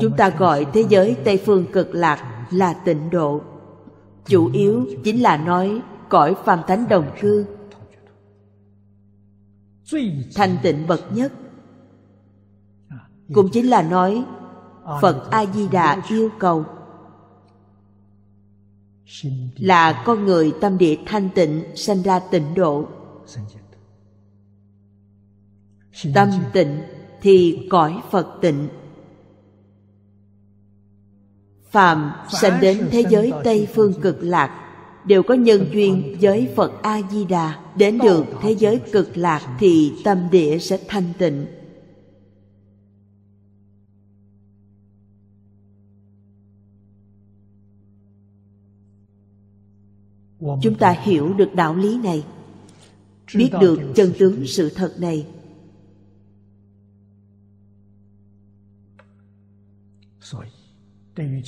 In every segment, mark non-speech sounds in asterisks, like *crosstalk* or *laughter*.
chúng ta gọi thế giới tây phương cực lạc là tịnh độ chủ yếu chính là nói cõi phàm thánh đồng cư thanh tịnh bậc nhất cũng chính là nói phật a di đà yêu cầu là con người tâm địa thanh tịnh sanh ra tịnh độ tâm tịnh thì cõi phật tịnh Phàm sanh đến thế giới tây phương cực lạc đều có nhân duyên với phật a di đà đến được thế giới cực lạc thì tâm địa sẽ thanh tịnh chúng ta hiểu được đạo lý này biết được chân tướng sự thật này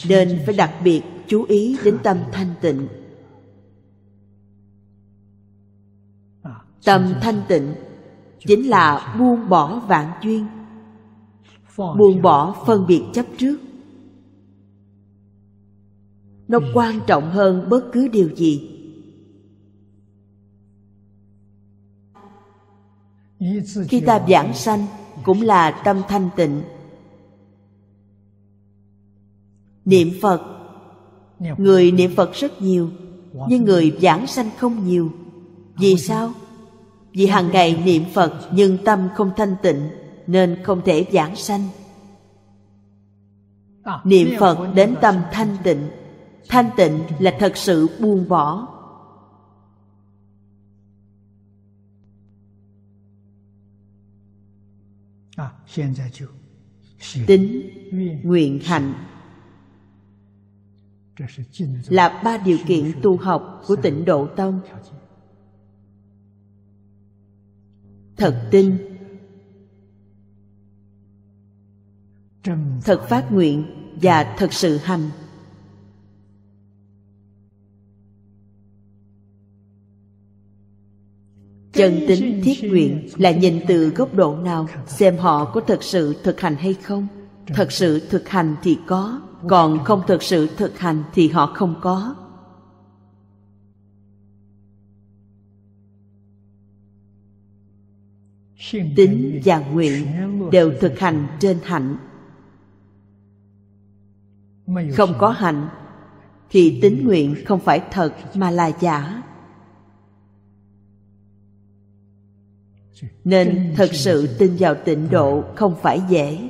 nên phải đặc biệt chú ý đến tâm thanh tịnh tâm thanh tịnh chính là buông bỏ vạn duyên buông bỏ phân biệt chấp trước nó quan trọng hơn bất cứ điều gì khi ta giảng sanh cũng là tâm thanh tịnh niệm phật người niệm phật rất nhiều nhưng người giảng sanh không nhiều vì sao vì hàng ngày niệm phật nhưng tâm không thanh tịnh nên không thể giảng sanh niệm phật đến tâm thanh tịnh thanh tịnh là thật sự buông bỏ tính nguyện hạnh là ba điều kiện tu học của tịnh độ tông thật tin thật phát nguyện và thật sự hành chân tính thiết nguyện là nhìn từ góc độ nào xem họ có thật sự thực hành hay không thật sự thực hành thì có còn không thực sự thực hành thì họ không có tính và nguyện đều thực hành trên hạnh không có hạnh thì tính nguyện không phải thật mà là giả nên thật sự tin vào tịnh độ không phải dễ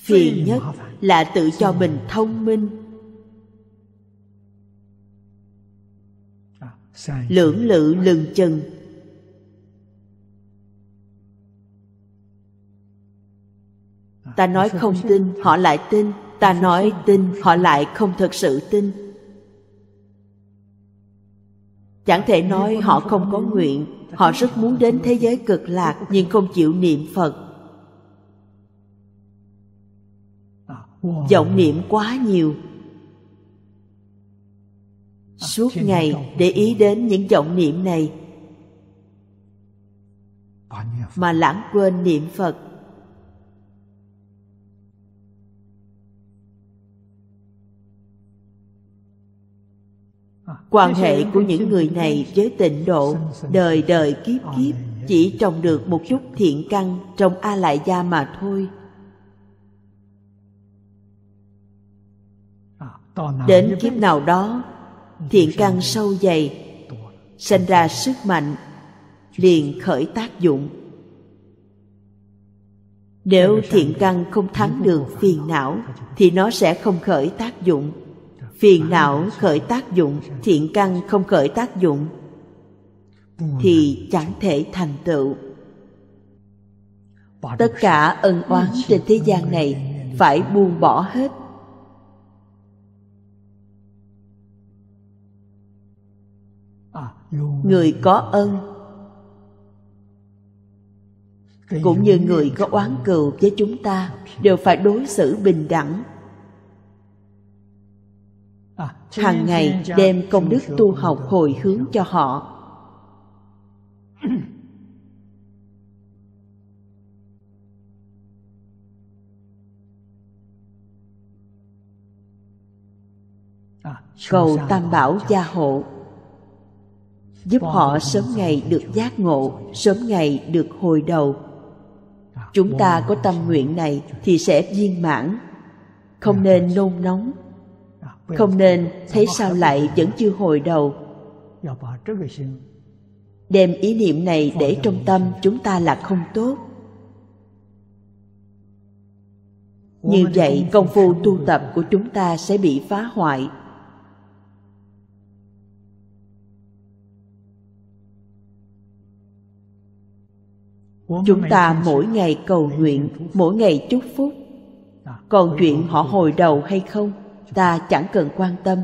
phiền nhất là tự cho mình thông minh lưỡng lự lừng chừng ta nói không tin họ lại tin ta nói tin họ lại không thật sự tin chẳng thể nói họ không có nguyện họ rất muốn đến thế giới cực lạc nhưng không chịu niệm phật vọng niệm quá nhiều suốt ngày để ý đến những vọng niệm này mà lãng quên niệm phật à, quan hệ của những người này với tịnh độ đời đời kiếp kiếp chỉ trồng được một chút thiện căn trong a lại gia mà thôi đến kiếp nào đó thiện căn sâu dày sinh ra sức mạnh liền khởi tác dụng nếu thiện căn không thắng được phiền não thì nó sẽ không khởi tác dụng dạ. phiền não khởi tác dụng thiện căn không khởi tác dụng thì chẳng thể thành tựu tất cả ân oán trên thế gian này phải buông bỏ hết người có ơn cũng như người có oán cừu với chúng ta đều phải đối xử bình đẳng hàng ngày đem công đức tu học hồi hướng cho họ cầu tam bảo gia hộ giúp họ sớm ngày được giác ngộ sớm ngày được hồi đầu chúng ta có tâm nguyện này thì sẽ viên mãn không nên nôn nóng không nên thấy sao lại vẫn chưa hồi đầu đem ý niệm này để trong tâm chúng ta là không tốt như vậy công phu tu tập của chúng ta sẽ bị phá hoại chúng ta mỗi ngày cầu nguyện mỗi ngày chúc phúc dạ, còn chuyện họ hồi đầu hay không ta chẳng cần quan tâm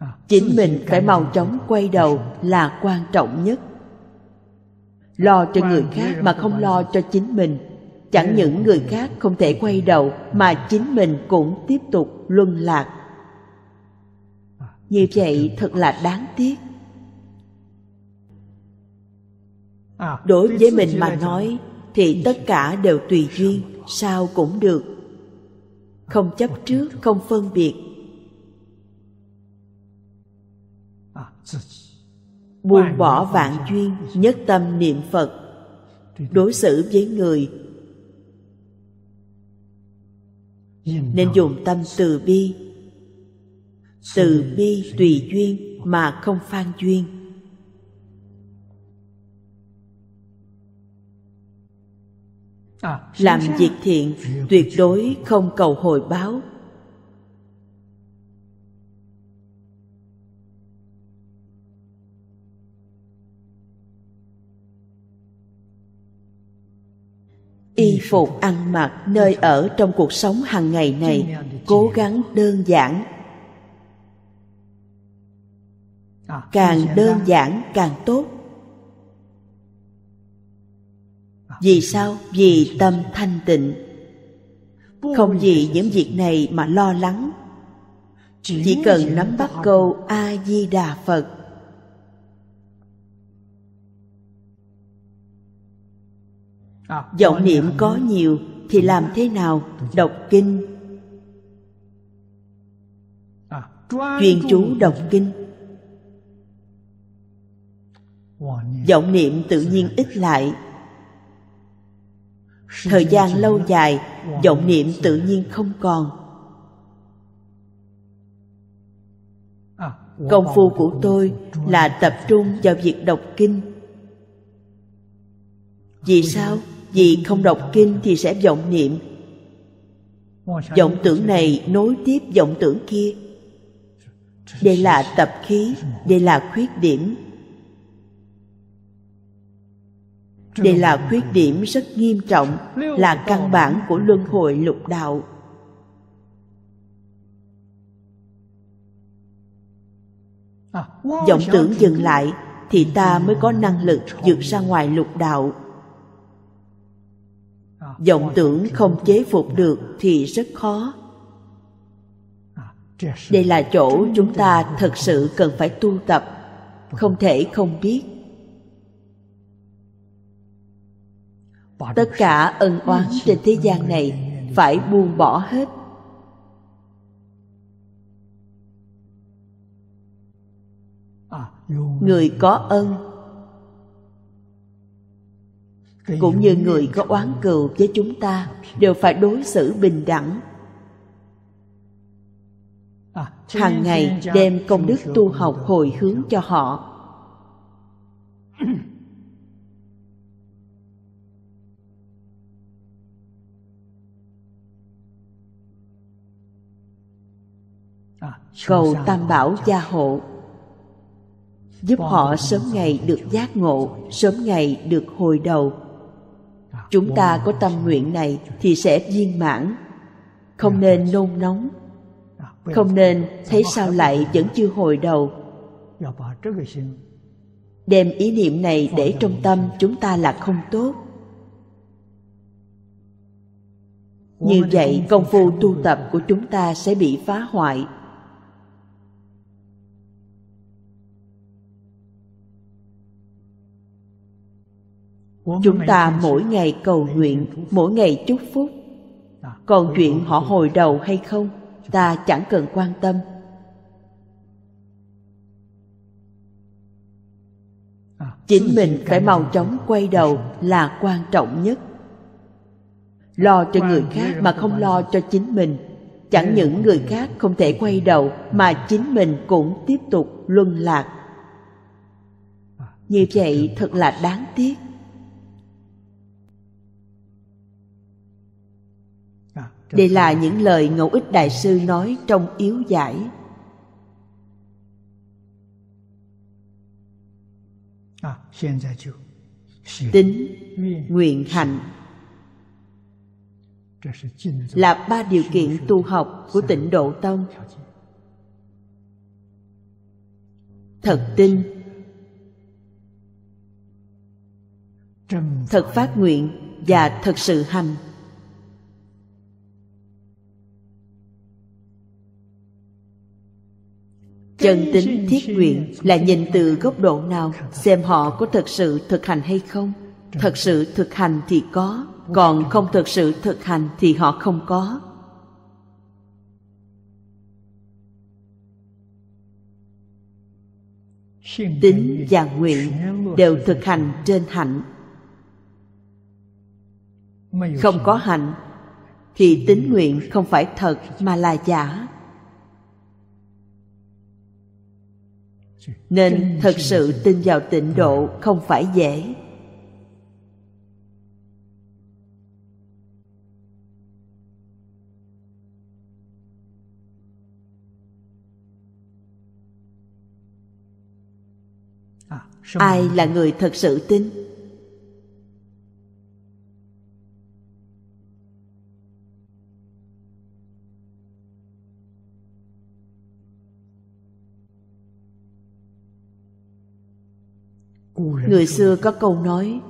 dạ, chính mình phải mau chóng quay đầu dạ, là quan trọng nhất lo cho người khác mà không lo cho chính mình chẳng những người khác không thể quay đầu mà chính mình cũng tiếp tục luân lạc như vậy thật là đáng tiếc đối với mình mà nói thì tất cả đều tùy duyên sao cũng được không chấp trước không phân biệt buông bỏ vạn duyên nhất tâm niệm phật đối xử với người nên dùng tâm từ bi từ bi tùy duyên mà không phan duyên À, làm việc thiện tuyệt đối không cầu hồi báo y phục ăn mặc nơi ở trong cuộc sống hàng ngày này cố gắng đơn giản à, càng đơn giản càng tốt Vì sao? Vì tâm thanh tịnh Không vì những việc này mà lo lắng Chỉ cần nắm bắt câu A-di-đà Phật vọng niệm có nhiều thì làm thế nào đọc kinh chuyên chú đọc kinh vọng niệm tự nhiên ít lại thời gian lâu dài vọng niệm tự nhiên không còn à, công phu của tôi là tập trung vào việc đọc kinh vì sao vì không đọc kinh thì sẽ vọng niệm vọng tưởng này nối tiếp vọng tưởng kia đây là tập khí đây là khuyết điểm đây là khuyết điểm rất nghiêm trọng là căn bản của luân hồi lục đạo vọng tưởng dừng lại thì ta mới có năng lực vượt ra ngoài lục đạo vọng tưởng không chế phục được thì rất khó đây là chỗ chúng ta thật sự cần phải tu tập không thể không biết tất cả ân oán trên thế gian này phải buông bỏ hết à, người có ân cũng như người có oán cừu với chúng ta đều phải đối xử bình đẳng à, hàng ngày đem công đức tu học hồi hướng cho họ *clears throat* cầu tam bảo gia hộ giúp họ sớm ngày được giác ngộ sớm ngày được hồi đầu chúng ta có tâm nguyện này thì sẽ viên mãn không nên nôn nóng không nên thấy sao lại vẫn chưa hồi đầu đem ý niệm này để trong tâm chúng ta là không tốt như vậy công phu tu tập của chúng ta sẽ bị phá hoại chúng ta mỗi ngày cầu nguyện mỗi ngày chúc phúc còn dạ, chuyện họ hồi đầu hay không ta chẳng cần quan tâm dạ, chính mình phải mau chóng quay đầu dạ, là quan trọng nhất lo cho người khác mà không lo cho chính mình chẳng những người khác không thể quay đầu mà chính mình cũng tiếp tục luân lạc như vậy thật là đáng tiếc đây là những lời ngẫu ích đại sư nói trong yếu giải à, tính nguyện hạnh là ba điều kiện tu học của tịnh độ tông thật tin thật phát nguyện và thật sự hành chân tính thiết nguyện là nhìn từ góc độ nào xem họ có thật sự thực hành hay không thật sự thực hành thì có còn không thực sự thực hành thì họ không có tính và nguyện đều thực hành trên hạnh không có hạnh thì tính nguyện không phải thật mà là giả nên thật sự tin vào tịnh độ ừ. không phải dễ à, ai là người thật sự tin Người xưa có câu nói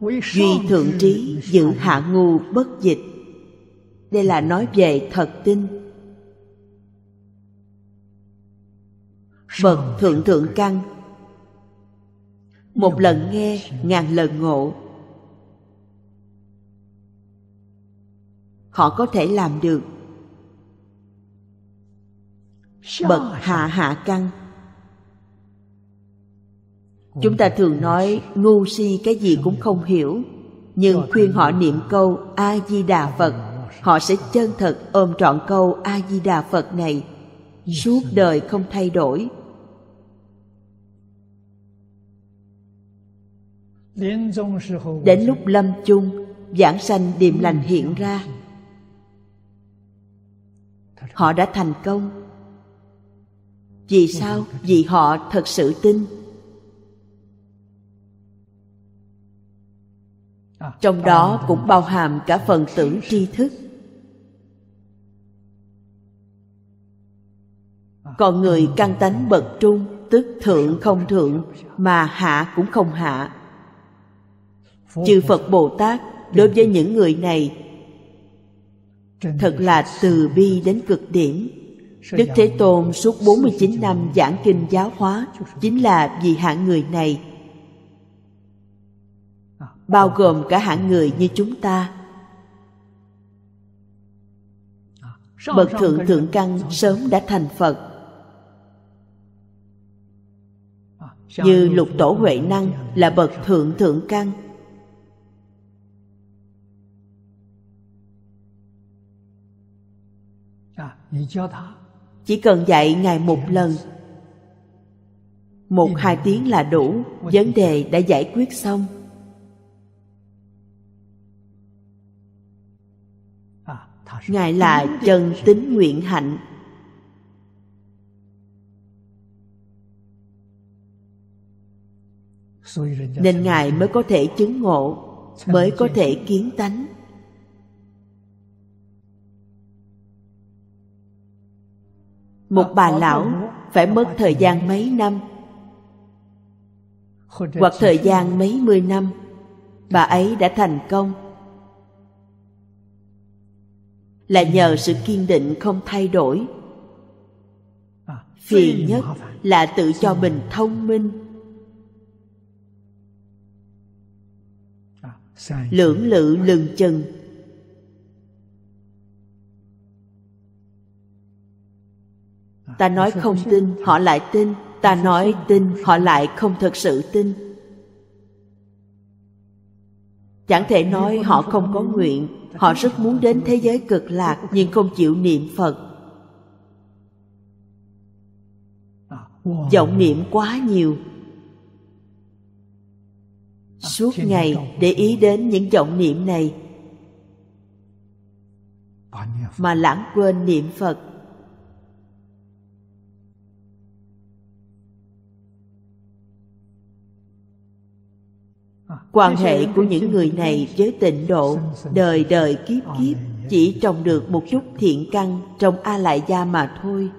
Duy thượng trí giữ hạ ngu bất dịch Đây là nói về thật tin Bậc thượng thượng căn Một lần nghe ngàn lần ngộ Họ có thể làm được Bậc hạ hạ căn chúng ta thường nói ngu si cái gì cũng không hiểu nhưng khuyên họ niệm câu a di đà phật họ sẽ chân thật ôm trọn câu a di đà phật này suốt đời không thay đổi đến lúc lâm chung giảng sanh điềm lành hiện ra họ đã thành công vì sao vì họ thật sự tin trong đó cũng bao hàm cả phần tưởng tri thức còn người căn tánh bậc trung tức thượng không thượng mà hạ cũng không hạ chư phật bồ tát đối với những người này thật là từ bi đến cực điểm đức thế tôn suốt 49 năm giảng kinh giáo hóa chính là vì hạng người này bao gồm cả hạng người như chúng ta bậc thượng thượng căn sớm đã thành phật như lục tổ huệ năng là bậc thượng thượng căn chỉ cần dạy ngày một lần một hai tiếng là đủ vấn đề đã giải quyết xong ngài là chân tính nguyện hạnh nên ngài mới có thể chứng ngộ mới có thể kiến tánh một bà lão phải mất thời gian mấy năm hoặc thời gian mấy mươi năm bà ấy đã thành công là nhờ sự kiên định không thay đổi à, phiền nhất là tự cho mình thông minh à, lưỡng lự lừng chừng à, ta nói không tin họ lại tin ta nói tin họ lại không thật sự tin chẳng thể nói họ không có nguyện họ rất muốn đến thế giới cực lạc nhưng không chịu niệm phật vọng niệm quá nhiều suốt ngày để ý đến những vọng niệm này mà lãng quên niệm phật quan hệ của những người này với tịnh độ đời đời kiếp kiếp chỉ trồng được một chút thiện căn trong a lại gia mà thôi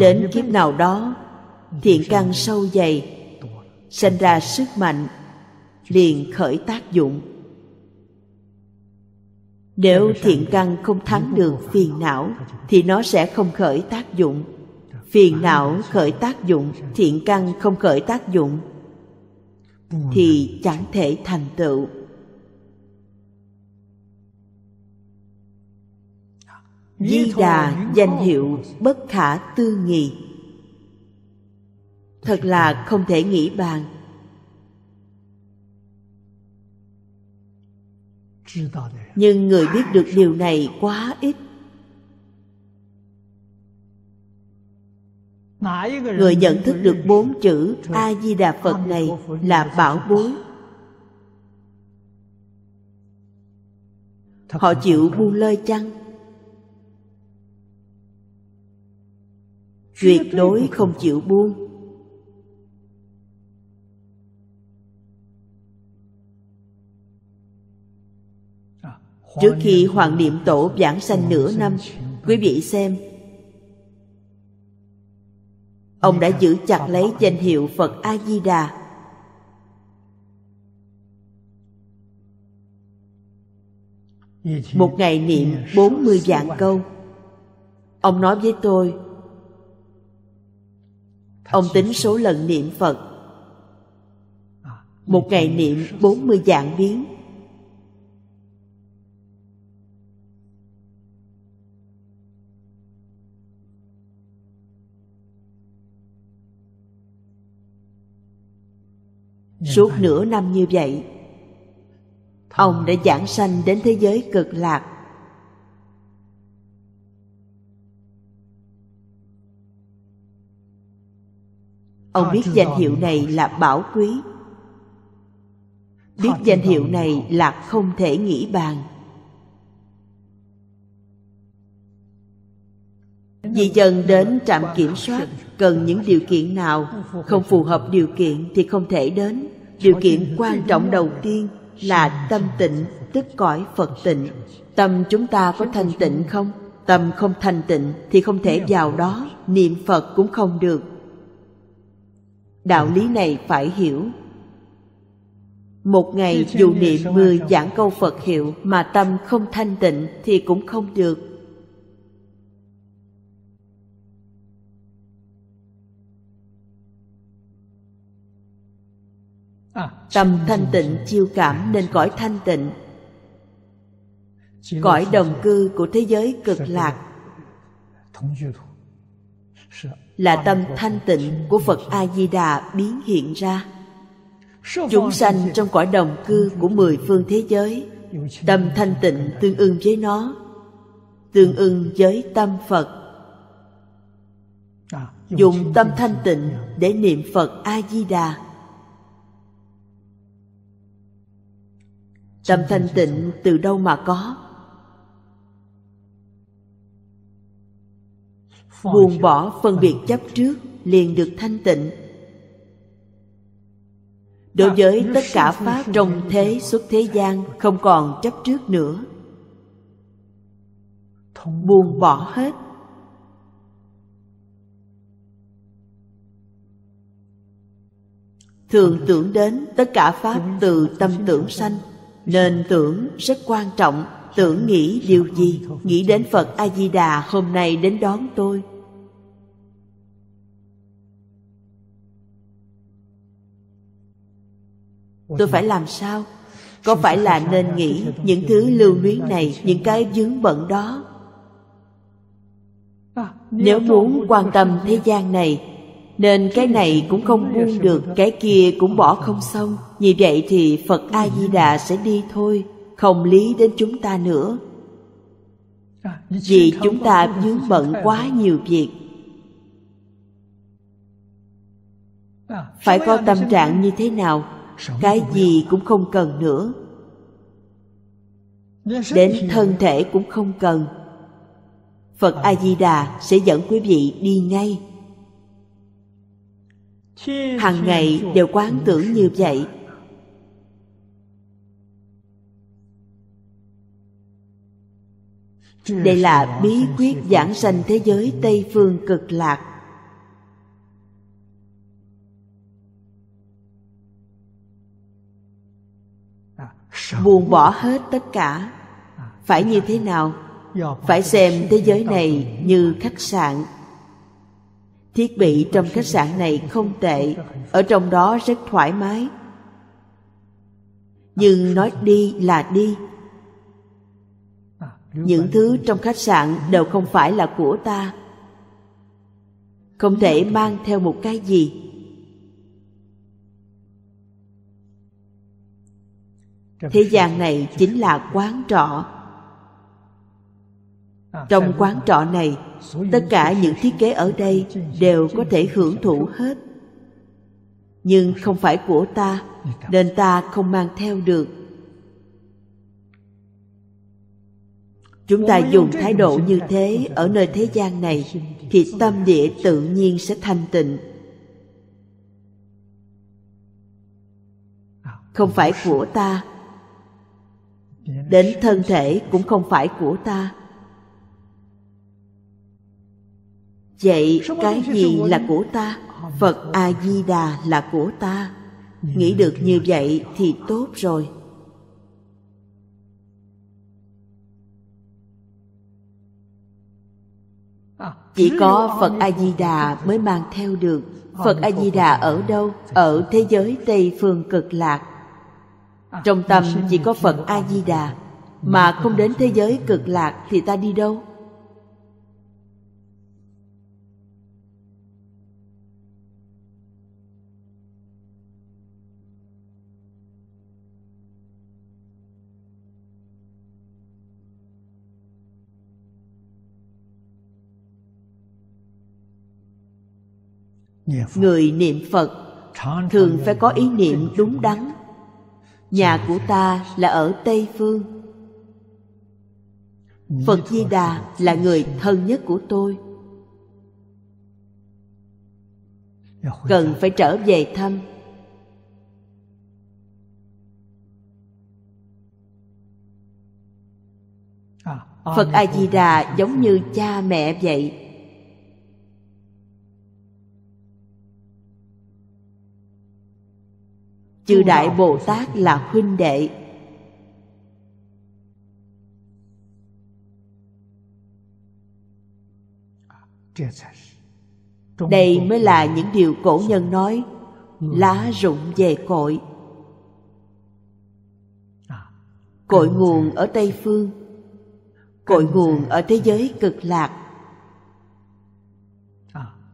đến kiếp nào đó thiện căn sâu dày sinh ra sức mạnh liền khởi tác dụng nếu thiện căn không thắng được phiền não thì nó sẽ không khởi tác dụng phiền não khởi tác dụng thiện căn không khởi tác dụng thì chẳng thể thành tựu di đà danh hiệu bất khả tư nghị thật là không thể nghĩ bàn nhưng người biết được điều này quá ít người nhận thức được bốn chữ a di đà phật này là bảo bối họ chịu buông lơi chăng tuyệt đối không chịu buông trước khi hoàng niệm tổ giảng sanh nửa năm quý vị xem ông đã giữ chặt lấy danh hiệu phật a di đà một ngày niệm 40 vạn câu ông nói với tôi ông tính số lần niệm phật một ngày niệm 40 vạn biến Suốt nửa năm như vậy Ông đã giảng sanh đến thế giới cực lạc Ông biết danh hiệu này là bảo quý Biết danh hiệu này là không thể nghĩ bàn Vì dần đến trạm kiểm soát cần những điều kiện nào không phù hợp điều kiện thì không thể đến điều kiện quan trọng đầu tiên là tâm tịnh tức cõi phật tịnh tâm chúng ta có thành tịnh không tâm không thành tịnh thì không thể vào đó niệm phật cũng không được đạo lý này phải hiểu một ngày dù niệm mười giảng câu phật hiệu mà tâm không thanh tịnh thì cũng không được Tâm thanh tịnh chiêu cảm nên cõi thanh tịnh Cõi đồng cư của thế giới cực lạc Là tâm thanh tịnh của Phật A-di-đà biến hiện ra Chúng sanh trong cõi đồng cư của mười phương thế giới Tâm thanh tịnh tương ưng với nó Tương ưng với tâm Phật Dùng tâm thanh tịnh để niệm Phật A-di-đà Tâm thanh tịnh từ đâu mà có Buông bỏ phân biệt chấp trước liền được thanh tịnh Đối với tất cả Pháp trong thế xuất thế gian Không còn chấp trước nữa Buông bỏ hết Thường tưởng đến tất cả Pháp từ tâm tưởng sanh nên tưởng rất quan trọng tưởng nghĩ điều gì nghĩ đến phật a di đà hôm nay đến đón tôi tôi phải làm sao có phải là nên nghĩ những thứ lưu luyến này những cái vướng bận đó nếu muốn quan tâm thế gian này nên cái này cũng không buông được cái kia cũng bỏ không xong như vậy thì phật a di đà sẽ đi thôi không lý đến chúng ta nữa vì chúng ta vướng bận quá nhiều việc phải có tâm trạng như thế nào cái gì cũng không cần nữa đến thân thể cũng không cần phật a di đà sẽ dẫn quý vị đi ngay hàng ngày đều quán tưởng như vậy đây là bí quyết giảng sanh thế giới tây phương cực lạc buông bỏ hết tất cả phải như thế nào phải xem thế giới này như khách sạn thiết bị trong khách sạn này không tệ ở trong đó rất thoải mái nhưng nói đi là đi những thứ trong khách sạn đều không phải là của ta không thể mang theo một cái gì thế gian này chính là quán trọ trong quán trọ này tất cả những thiết kế ở đây đều có thể hưởng thụ hết nhưng không phải của ta nên ta không mang theo được chúng ta dùng thái độ như thế ở nơi thế gian này thì tâm địa tự nhiên sẽ thanh tịnh không phải của ta đến thân thể cũng không phải của ta vậy cái gì là của ta phật a di đà là của ta nghĩ được như vậy thì tốt rồi à, chỉ có phật a di đà mới mang theo được phật a di đà ở đâu ở thế giới tây phương cực lạc à, trong tâm chỉ có phật a di đà mà không đến thế giới cực lạc thì ta đi đâu người niệm phật thường phải có ý niệm đúng đắn nhà của ta là ở tây phương phật di đà là người thân nhất của tôi dạ cần phải trở về thăm à, phật a di đà giống như cha mẹ vậy chư đại bồ tát là huynh đệ đây mới là những điều cổ nhân nói lá rụng về cội cội nguồn ở tây phương cội nguồn ở thế giới cực lạc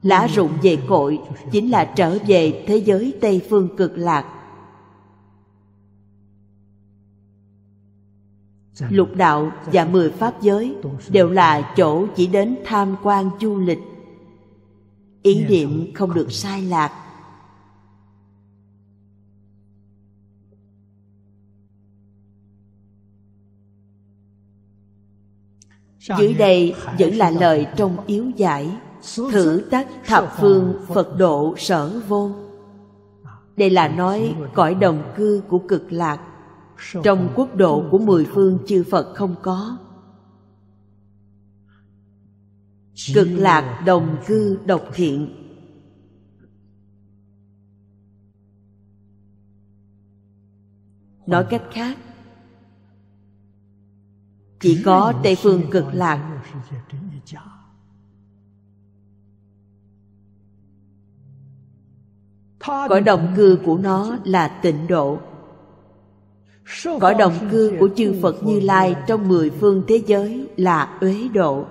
lá rụng về cội chính là trở về thế giới tây phương cực lạc lục đạo và mười pháp giới đều là chỗ chỉ đến tham quan du lịch ý niệm không được sai lạc dưới đây vẫn là lời trong yếu giải thử tác thập phương phật độ sở vô à, đây là nói cõi đồng cư của cực lạc trong quốc độ của mười phương chư phật không có cực lạc đồng cư độc thiện nói cách khác chỉ có tây phương cực lạc cõi đồng cư của nó là tịnh độ Cõi đồng cư của chư Phật Như Lai trong mười phương thế giới là uế độ.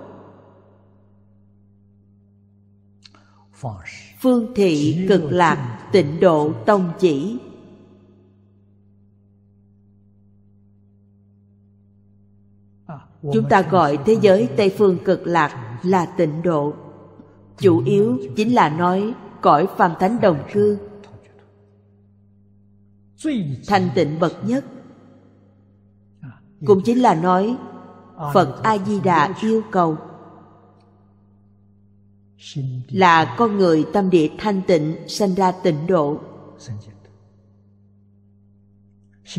Phương thị cực lạc tịnh độ tông chỉ Chúng ta gọi thế giới Tây Phương cực lạc là tịnh độ Chủ yếu chính là nói cõi phàm thánh đồng cư thành tịnh bậc nhất cũng chính là nói phật a di đà yêu cầu là con người tâm địa thanh tịnh sanh ra tịnh độ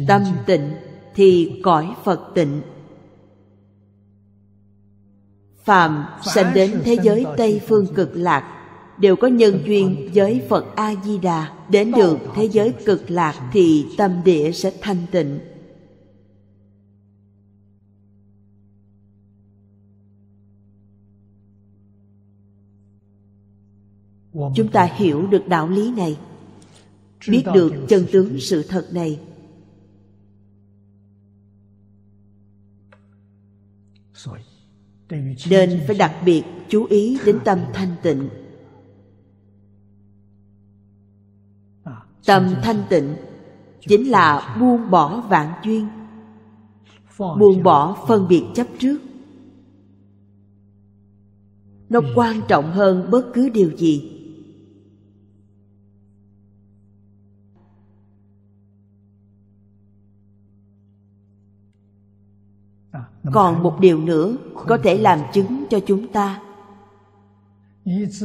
tâm tịnh thì cõi phật tịnh phàm sanh đến thế giới tây phương cực lạc đều có nhân duyên với phật a di đà đến được thế giới cực lạc thì tâm địa sẽ thanh tịnh chúng ta hiểu được đạo lý này biết được chân tướng sự thật này nên phải đặc biệt chú ý đến tâm thanh tịnh à, tâm thanh tịnh chính là buông bỏ vạn duyên buông bỏ phân biệt chấp trước nó ừ. quan trọng hơn bất cứ điều gì còn một điều nữa có thể làm chứng cho chúng ta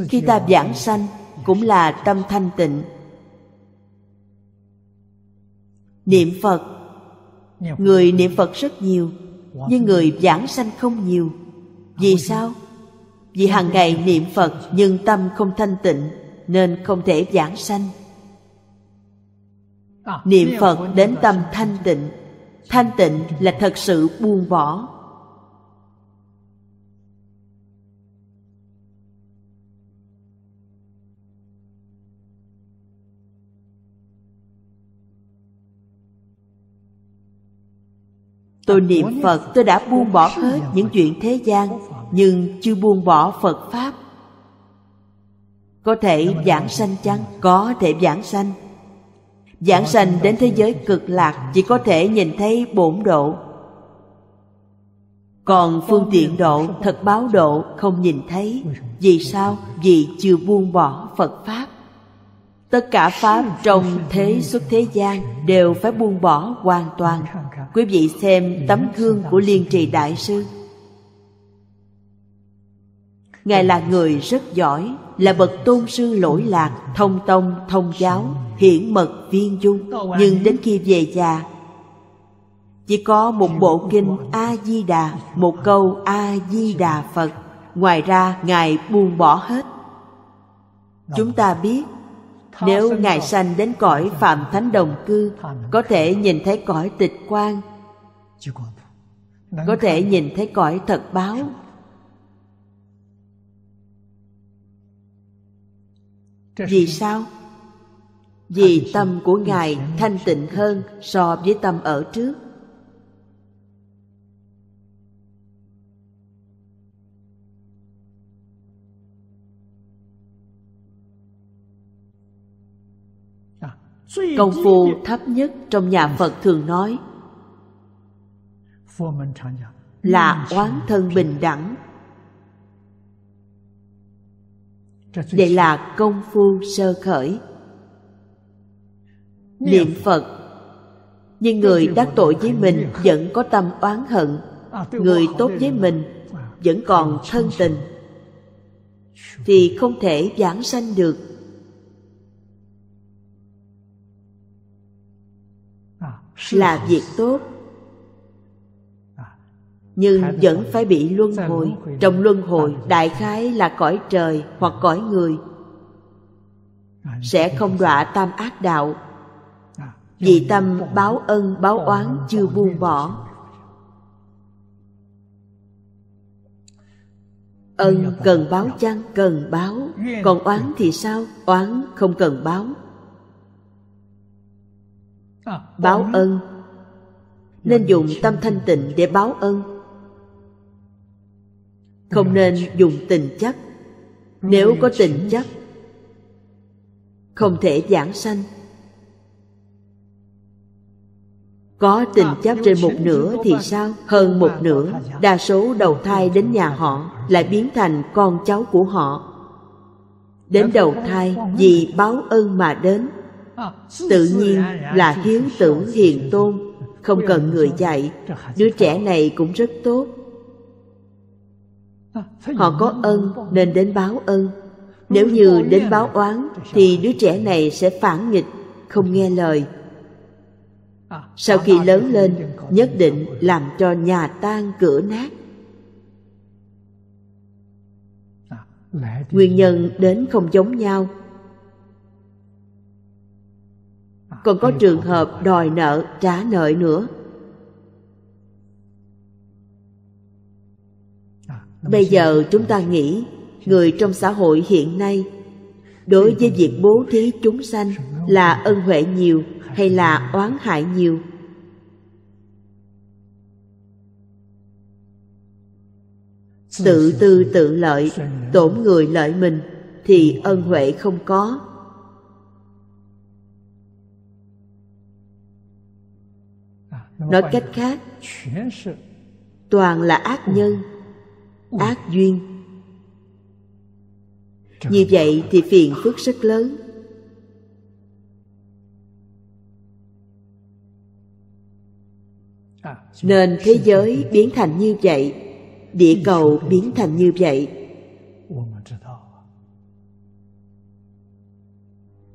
khi ta giảng sanh cũng là tâm thanh tịnh niệm phật người niệm phật rất nhiều nhưng người giảng sanh không nhiều vì sao vì hàng ngày niệm phật nhưng tâm không thanh tịnh nên không thể giảng sanh à, niệm phật đến tâm thanh tịnh thanh tịnh là thật sự buông bỏ tôi niệm phật tôi đã buông bỏ hết những chuyện thế gian nhưng chưa buông bỏ phật pháp có thể giảng sanh chăng có thể giảng sanh Giảng sanh đến thế giới cực lạc chỉ có thể nhìn thấy bổn độ Còn phương tiện độ, thật báo độ không nhìn thấy Vì sao? Vì chưa buông bỏ Phật Pháp Tất cả Pháp trong thế xuất thế gian đều phải buông bỏ hoàn toàn Quý vị xem tấm gương của Liên Trì Đại Sư Ngài là người rất giỏi, là bậc tôn sư lỗi lạc, thông tông, thông giáo, hiển mật, viên dung. Nhưng đến khi về già, chỉ có một bộ kinh A-di-đà, một câu A-di-đà Phật. Ngoài ra, Ngài buông bỏ hết. Chúng ta biết, nếu Ngài sanh đến cõi Phạm Thánh Đồng Cư, có thể nhìn thấy cõi tịch quan, có thể nhìn thấy cõi thật báo vì sao vì tâm của ngài thanh tịnh hơn so với tâm ở trước à, công phu thấp nhất trong nhà phật thường nói là oán thân bình đẳng đây là công phu sơ khởi niệm phật nhưng người đắc tội với mình vẫn có tâm oán hận à, người tốt với mình vẫn còn thân tình thì không thể giảng sanh được à, là việc tốt nhưng vẫn phải bị luân hồi trong luân hồi đại khái là cõi trời hoặc cõi người à, sẽ không đọa tam ác đạo à, vì tâm báo ân báo oán chưa buông bỏ ân cần báo chăng cần báo còn oán thì sao oán không cần báo à, báo ân nên dùng tâm thanh tịnh để báo ân không nên dùng tình chấp nếu có tình chấp không thể giảng sanh có tình chấp trên một nửa thì sao hơn một nửa đa số đầu thai đến nhà họ lại biến thành con cháu của họ đến đầu thai vì báo ơn mà đến tự nhiên là hiếu tử hiền tôn không cần người dạy đứa trẻ này cũng rất tốt Họ có ân nên đến báo ân Nếu như đến báo oán Thì đứa trẻ này sẽ phản nghịch Không nghe lời Sau khi lớn lên Nhất định làm cho nhà tan cửa nát Nguyên nhân đến không giống nhau Còn có trường hợp đòi nợ trả nợ nữa bây giờ chúng ta nghĩ người trong xã hội hiện nay đối với việc bố thí chúng sanh là ân huệ nhiều hay là oán hại nhiều tự tư tự lợi tổn người lợi mình thì ân huệ không có nói cách khác toàn là ác nhân ác duyên như vậy thì phiền phức rất lớn à, nên thế giới biến thành như vậy địa cầu biến thành như vậy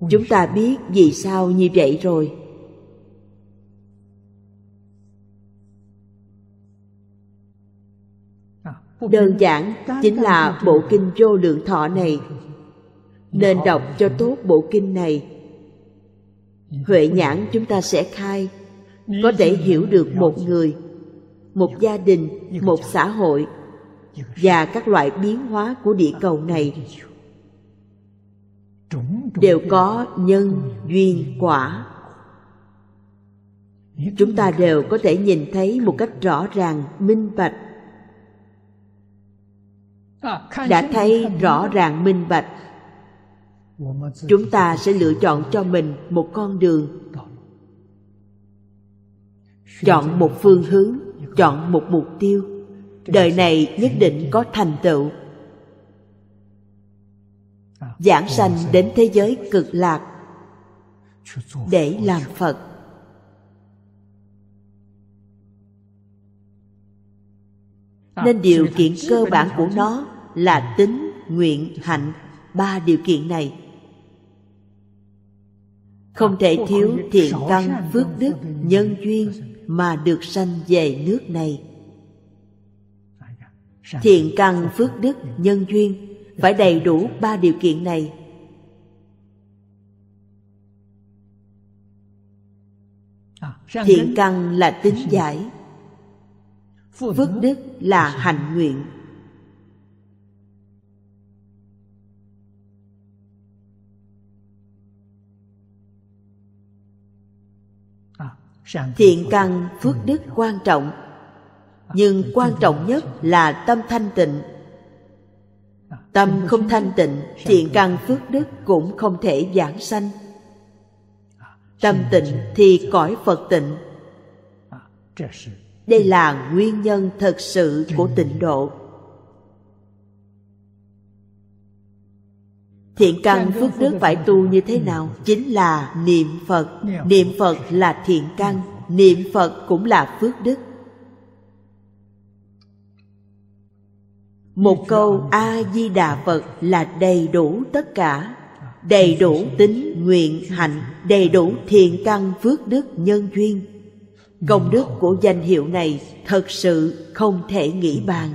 chúng ta biết vì sao như vậy rồi đơn giản chính là bộ kinh vô lượng thọ này nên đọc cho tốt bộ kinh này huệ nhãn chúng ta sẽ khai có thể hiểu được một người một gia đình một xã hội và các loại biến hóa của địa cầu này đều có nhân duyên quả chúng ta đều có thể nhìn thấy một cách rõ ràng minh bạch Ờ, đã thấy rõ ràng minh bạch chúng ta sẽ lựa chọn cho mình một con đường chọn một phương hướng chọn một mục tiêu đời này nhất định có thành tựu giảng sanh đến thế giới cực lạc để làm phật À, nên điều kiện cơ bản của nó là tính nguyện hạnh ba điều kiện này không thể thiếu thiện căn phước đức nhân duyên mà được sanh về nước này dạ, dạ. thiện căn phước đức nhân duyên phải đầy đủ ba điều kiện này à, thiện căn là tính giải phước đức là hạnh nguyện thiện căn phước đức quan trọng nhưng quan trọng nhất là tâm thanh tịnh tâm không thanh tịnh thiện căn phước đức cũng không thể giảng sanh tâm tịnh thì cõi phật tịnh đây là nguyên nhân thật sự của tịnh độ thiện căn phước đức phải tu như thế nào chính là niệm phật niệm phật là thiện căn niệm phật cũng là phước đức một câu a di đà phật là đầy đủ tất cả à, đầy đủ tính nguyện hạnh đầy đủ thiện căn phước đức nhân duyên công đức của danh hiệu này thật sự không thể nghĩ bàn